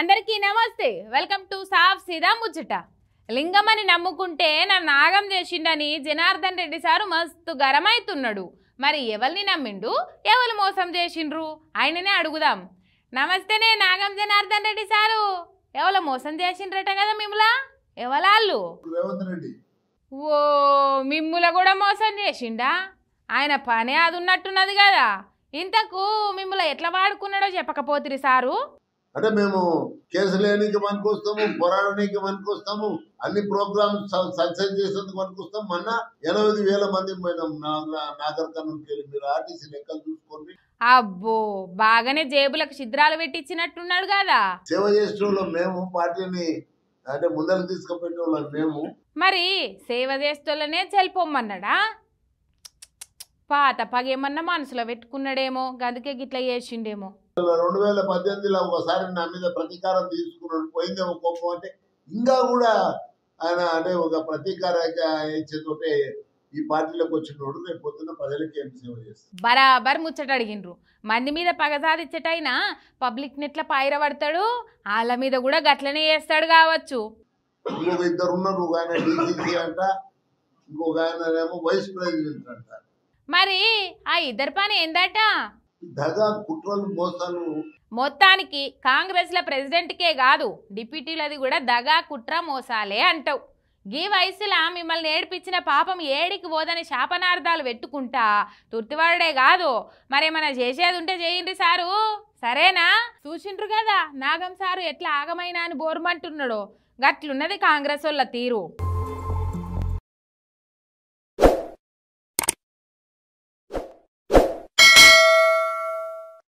అందరికీ నమస్తే welcome to సాఫ్ సీదా ముచ్చట లింగమని నమ్ముకుంటే నన్ను నాగం చేసిండని జనార్దన్ రెడ్డి సారు మస్తు గరమైతున్నాడు మరి ఎవరిని నమ్మిండు ఎవరు మోసం చేసిండ్రు ఆయననే అడుగుదాం నమస్తేనే నాగం జనార్దన్ రెడ్డి సారు ఎవరు మోసం చేసిండ్రట కదా మిమ్మలా ఎవలాళ్ళు ఓ మిమ్ముల కూడా మోసం చేసిండా ఆయన పనే అది ఉన్నట్టున్నది కదా ఇంతకు మిమ్మల్ని ఎట్లా వాడుకున్నాడో చెప్పకపోతిరి సారు అంటే మేము కేసు లేనికి వస్తాము పోరాడడానికి వస్తాము అన్ని ప్రోగ్రామ్స్ సక్సెస్ చేసేందుకు వస్తాం మొన్న ఎనభై వేల మంది నాగర్ కర్నూలు మీరు ఆర్టీసీ లెక్కలు చూసుకోండి అబ్బో బాగానే జేబులకు చిద్రాలు పెట్టించినట్టున్నాడు కదా సేవ చేసే మేము పార్టీని అంటే ముందర తీసుకుపెట్టేవాళ్ళం మేము మరి సేవ చేస్తున్నే చల్పోమన్నాడా పాత పగేమన్నా మనసులో పెట్టుకున్నాడేమో గదికే గిట్లా చేసిండేమో రెండు వేల పద్దెనిమిదిలో ఒకసారి నా మీద ప్రతీకారం తీసుకున్నాడు పోయిందేమో కోపం అంటే ఇంకా కూడా ఆయన అంటే ఒక ప్రతీకార ఇచ్చేతోటే ఈ పార్టీలోకి రోడ్డు రేపు పొద్దున్న ప్రజలకి ఏం సేవ చేస్తాడు బరాబర్ ముచ్చట అడిగినరు మంది మీద పగసాదిచ్చేటైనా పబ్లిక్ నెట్ల పడతాడు వాళ్ళ మీద కూడా గట్లనే చేస్తాడు కావచ్చు ఇంకొక ఇద్దరు ఉన్నారు ఒక ఆయన డీసీసీ అంట ఇంకొక ఆయన ఏమో వైస్ ప్రెసిడెంట్ అంట మరి ఆ ఇద్దరు పని ఏందట మొత్తానికి కాంగ్రెస్ ల మొత్తానికి కాంగ్రెస్ల ప్రెసిడెంట్కే కాదు డిప్యూటీలది కూడా దగా కుట్ర మోసాలే అంటావు గీ వయసులా మిమ్మల్ని ఏడిపించిన పాపం ఏడికి పోదని శాపనార్థాలు పెట్టుకుంటా తుర్తివాడే కాదు మరేమైనా చేసేది ఉంటే చేయండి సారు సరేనా చూసిండ్రు కదా నాగం సారు ఎట్లా ఆగమైనా అని బోర్మంటున్నాడో గట్లున్నది కాంగ్రెస్ వాళ్ళ తీరు